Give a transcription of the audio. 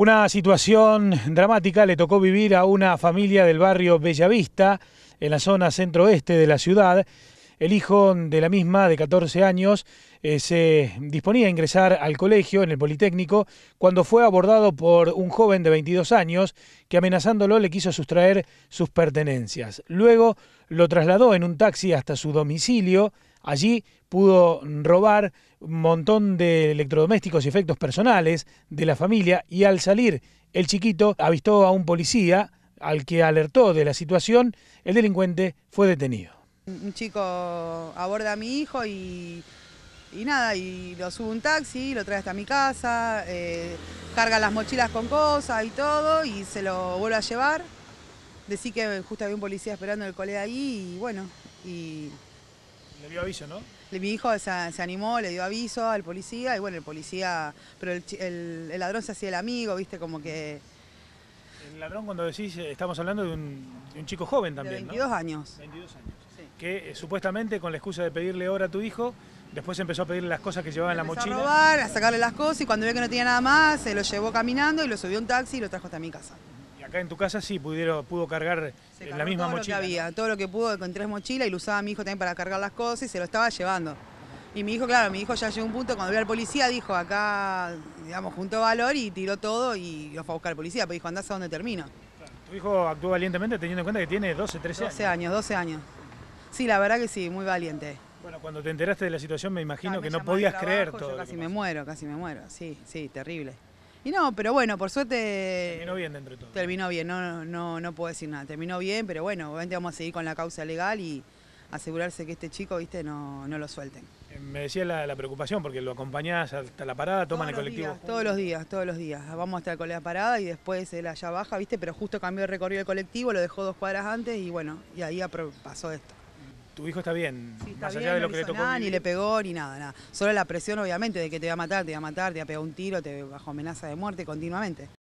Una situación dramática le tocó vivir a una familia del barrio Bellavista, en la zona centro centroeste de la ciudad. El hijo de la misma, de 14 años, eh, se disponía a ingresar al colegio en el Politécnico cuando fue abordado por un joven de 22 años que amenazándolo le quiso sustraer sus pertenencias. Luego lo trasladó en un taxi hasta su domicilio Allí pudo robar un montón de electrodomésticos y efectos personales de la familia y al salir el chiquito avistó a un policía al que alertó de la situación, el delincuente fue detenido. Un chico aborda a mi hijo y, nada, y lo sube un taxi, lo trae hasta mi casa, eh, carga las mochilas con cosas y todo y se lo vuelve a llevar. Decí que justo había un policía esperando el colega ahí y bueno, y le dio aviso, ¿no? Mi hijo se, animó, le dio aviso al policía y bueno, el policía, pero el, ladrón se hacía el amigo, viste, como que... El ladrón, cuando decís, eh, estamos hablando de un, chico joven también, de 22 años. 22 años. Sí. Que eh, supuestamente con la excusa de pedirle hora a tu hijo, después empezó a pedirle las cosas que llevaba en la mochila. A robar, a sacarle las cosas y cuando vio que no tenía nada más, se lo llevó caminando y lo subió a un taxi y lo trajo hasta mi casa. Acá en tu casa sí pudieron, pudo cargar eh, la misma mochila. todo lo que pudo con tres mochilas y lo usaba mi hijo también para cargar las cosas y se lo estaba llevando. Y mi hijo, claro, mi hijo ya llegó a un punto cuando vio al policía, dijo acá, digamos, a valor y tiró todo y lo fue a buscar al policía, pero dijo, andás a donde termino. Tu hijo actuó valientemente teniendo en cuenta que tiene 12, 13 años. 12 años, 12 años. Sí, la verdad que sí, muy valiente. Bueno, cuando te enteraste de la situación me imagino que no podías creer todo. casi me muero, casi me muero, sí, sí, terrible. Y no, pero bueno, por suerte. Terminó bien dentro de todo. Terminó bien, no, no, no puedo decir nada. Terminó bien, pero bueno, obviamente vamos a seguir con la causa legal y asegurarse que este chico, viste, no, no lo suelten. Eh, me decía la, preocupación, porque lo acompañás hasta la parada, toman el colectivo. todos los días, todos los días. Vamos hasta la parada y después él allá baja, viste, pero justo cambió el recorrido del colectivo, lo dejó dos cuadras antes y bueno, y ahí pasó esto tu hijo está bien, más allá de lo que le tocó. ni le pegó ni nada, nada. Solo la presión, obviamente, de que te va a matar, te va a matar, te va a pegar un tiro, te bajo amenaza de muerte continuamente.